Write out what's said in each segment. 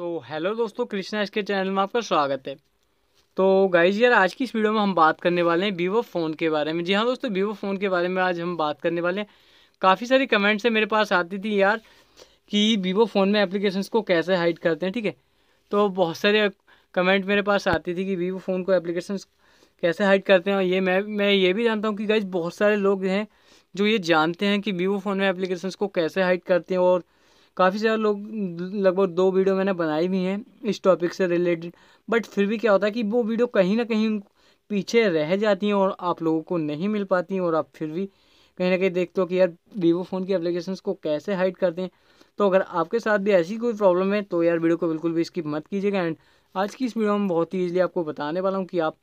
तो हेलो दोस्तों कृष्णा इसके चैनल में आपका स्वागत है तो गाइज यार आज की इस वीडियो में हम बात करने वाले हैं वीवो फ़ोन के बारे में जी हाँ दोस्तों वीवो फ़ोन के बारे में आज हम बात करने वाले हैं काफ़ी सारी कमेंट्स है मेरे पास आती थी यार कि वीवो फ़ोन में एप्लीकेशंस को कैसे हाइड करते हैं ठीक है तो बहुत सारे कमेंट मेरे पास आती थी कि वीवो फ़ोन को एप्लीकेशन कैसे हाइड करते हैं और ये मैं मैं ये भी जानता हूँ कि गाइज बहुत सारे लोग हैं जो ये जानते हैं कि वीवो फ़ोन में एप्लीकेशन को कैसे हाइड करते हैं और काफ़ी सारे लोग लगभग दो वीडियो मैंने बनाई भी हैं इस टॉपिक से रिलेटेड बट फिर भी क्या होता है कि वो वीडियो कहीं ना कहीं पीछे रह जाती हैं और आप लोगों को नहीं मिल पाती हैं और आप फिर भी कहीं ना कहीं देखते हो कि यार वीवो फ़ोन की अप्लीकेशन को कैसे हाइड करते हैं तो अगर आपके साथ भी ऐसी कोई प्रॉब्लम है तो यार वीडियो को बिल्कुल भी स्किप मत कीजिएगा एंड आज की इस वीडियो में बहुत ही ईजिली आपको बताने वाला हूँ कि आप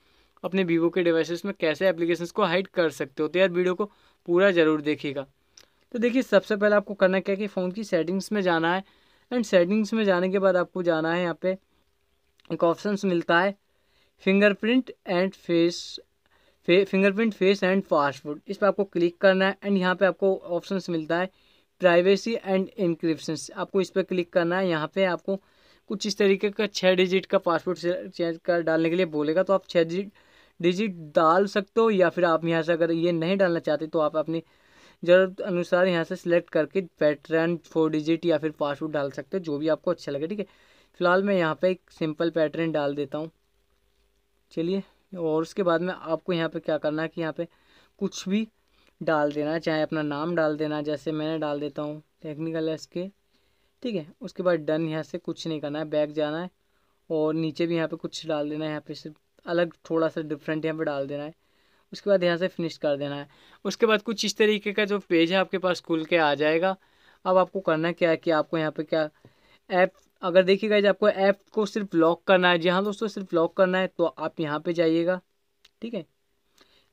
अपने वीवो के डिवाइसेस में कैसे एप्लीकेशंस को हाइड कर सकते हो तो यार वीडियो को पूरा ज़रूर देखिएगा तो देखिए सबसे पहले आपको करना क्या है कि फ़ोन की सेटिंग्स में जाना है एंड सेटिंग्स में जाने के बाद आपको जाना है यहाँ पे एक ऑप्शन मिलता है फिंगरप्रिंट एंड फेस फे फिंगरप्रिंट फेस एंड पासवर्ड इस पर आपको क्लिक करना है एंड यहाँ पे आपको ऑप्शन मिलता है प्राइवेसी एंड इंक्रिप्शन आपको इस पर क्लिक करना है यहाँ पे आपको कुछ इस तरीके का छः डिजिट का पासवर्ड चेंज कर डालने के लिए बोलेगा तो आप छः डिजिट डिजिट डाल सकते हो या फिर आप यहाँ से अगर ये नहीं डालना चाहते तो आप अपनी ज़रूरत अनुसार यहाँ से सिलेक्ट करके पैटर्न फोर डिजिट या फिर पासवर्ड डाल सकते हो जो भी आपको अच्छा लगे ठीक है फिलहाल मैं यहाँ पे एक सिंपल पैटर्न डाल देता हूँ चलिए और उसके बाद में आपको यहाँ पे क्या करना है कि यहाँ पे कुछ भी डाल देना चाहे अपना नाम डाल देना जैसे मैंने डाल देता हूँ टेक्निकल एस के ठीक है उसके बाद डन यहाँ से कुछ नहीं करना है बैक जाना है और नीचे भी यहाँ पे कुछ डाल देना है यहाँ पे सिर्फ अलग थोड़ा सा डिफरेंट यहाँ पे डाल देना है उसके बाद यहाँ से फिनिश कर देना है उसके बाद कुछ इस तरीके का जो पेज है आपके पास खुल के आ जाएगा अब आपको करना क्या है कि आपको यहाँ पे क्या ऐप अगर देखिएगा आपको ऐप को सिर्फ लॉक करना है जी हाँ दोस्तों सिर्फ लॉक करना है तो आप यहाँ पे जाइएगा ठीक है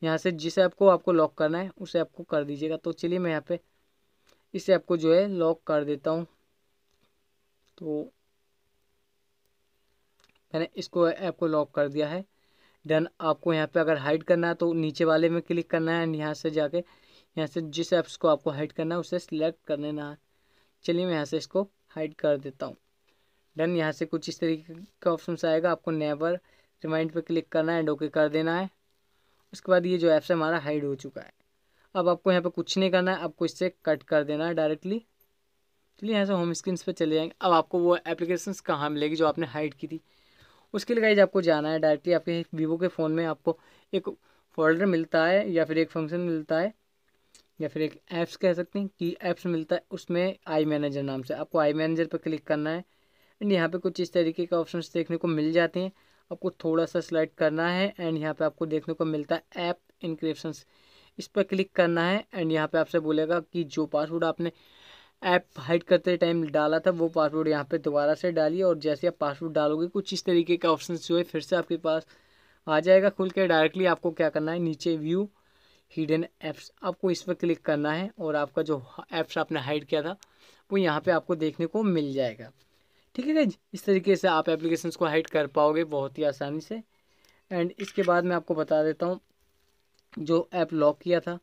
यहाँ से जिस ऐप को आपको लॉक करना है उस ऐप को कर दीजिएगा तो चलिए मैं यहाँ पे इस ऐप को जो है लॉक कर देता हूँ तो मैंने इसको ऐप को लॉक कर दिया है देन आपको यहाँ पे अगर हाइड करना है तो नीचे वाले में क्लिक करना है एंड यहाँ से जाके यहाँ से जिस ऐप्स को आपको हाइड करना है उसे सिलेक्ट कर लेना है चलिए मैं यहाँ से इसको हाइड कर देता हूँ देन यहाँ से कुछ इस तरीके का ऑप्शन आएगा आपको नेवर रिमाइंड पे क्लिक करना है एंड ओके कर देना है उसके बाद ये जो ऐप्स है हमारा हाइड हो चुका है अब आपको यहाँ पर कुछ नहीं करना है आपको इससे कट कर देना है डायरेक्टली चलिए यहाँ से होम स्क्रीन पर चले जाएंगे अब आपको वो एप्लीकेशन कहाँ मिलेगी जो आपने हाइड की थी उसके लिए गाइज आपको जाना है डायरेक्टली आपके वीवो के फ़ोन में आपको एक फोल्डर मिलता है या फिर एक फंक्शन मिलता है या फिर एक ऐप्स कह सकते हैं कि ऐप्स मिलता है उसमें आई मैनेजर नाम से आपको आई मैनेजर पर क्लिक करना है एंड यहाँ पे कुछ इस तरीके के ऑप्शन देखने को मिल जाते हैं आपको थोड़ा सा सिलेक्ट करना है एंड यहाँ पे आपको देखने को मिलता है ऐप इनक्रिप्शन इस पर क्लिक करना है एंड यहाँ पे आपसे बोलेगा कि जो पासवर्ड आपने ऐप हाइड करते टाइम डाला था वो पासवर्ड यहाँ पे दोबारा से डालिए और जैसे आप पासवर्ड डालोगे कुछ इस तरीके का ऑप्शन जो है फिर से आपके पास आ जाएगा खुल के डायरेक्टली आपको क्या करना है नीचे व्यू हिडन ऐप्स आपको इस पर क्लिक करना है और आपका जो ऐप्स आपने हाइड किया था वो यहाँ पर आपको देखने को मिल जाएगा ठीक है गाइज इस तरीके से आप एप्लीकेशन को हाइड कर पाओगे बहुत ही आसानी से एंड इसके बाद मैं आपको बता देता हूँ जो ऐप लॉक किया था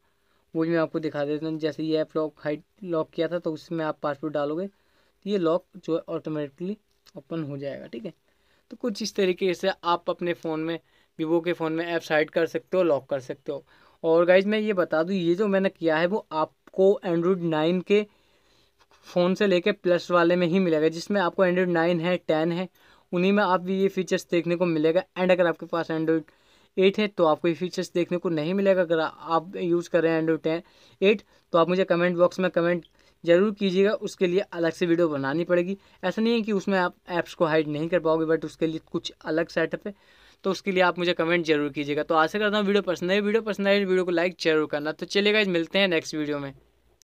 वो भी मैं आपको दिखा देता हूँ जैसे ये ऐप लॉक हाइट लॉक किया था तो उसमें आप पासवर्ड डालोगे तो ये लॉक जो है ऑटोमेटिकली ओपन हो जाएगा ठीक है तो कुछ इस तरीके से आप अपने फ़ोन में वीवो के फ़ोन में ऐप्स हाइड कर सकते हो लॉक कर सकते हो और गाइज मैं ये बता दूँ ये जो मैंने किया है वो आपको एंड्रॉयड नाइन के फ़ोन से लेके प्लस वाले में ही मिलेगा जिसमें आपको एंड्रॉयड नाइन है टेन है उन्हीं में आप ये फीचर्स देखने को मिलेगा एंड अगर आपके पास एंड्रॉयड एट है तो आपको ये फीचर्स देखने को नहीं मिलेगा अगर आप यूज़ कर रहे हैं एंड्रॉइड टेन एट तो आप मुझे कमेंट बॉक्स में कमेंट जरूर कीजिएगा उसके लिए अलग से वीडियो बनानी पड़ेगी ऐसा नहीं है कि उसमें आप ऐप्स को हाइड नहीं कर पाओगे बट उसके लिए कुछ अलग सेटअप है तो उसके लिए आप मुझे कमेंट जरूर कीजिएगा तो आशा करता हूँ वीडियो पसंद आई वीडियो पसंद आई वीडियो को लाइक जरूर करना तो चलेगा मिलते हैं नेक्स्ट वीडियो में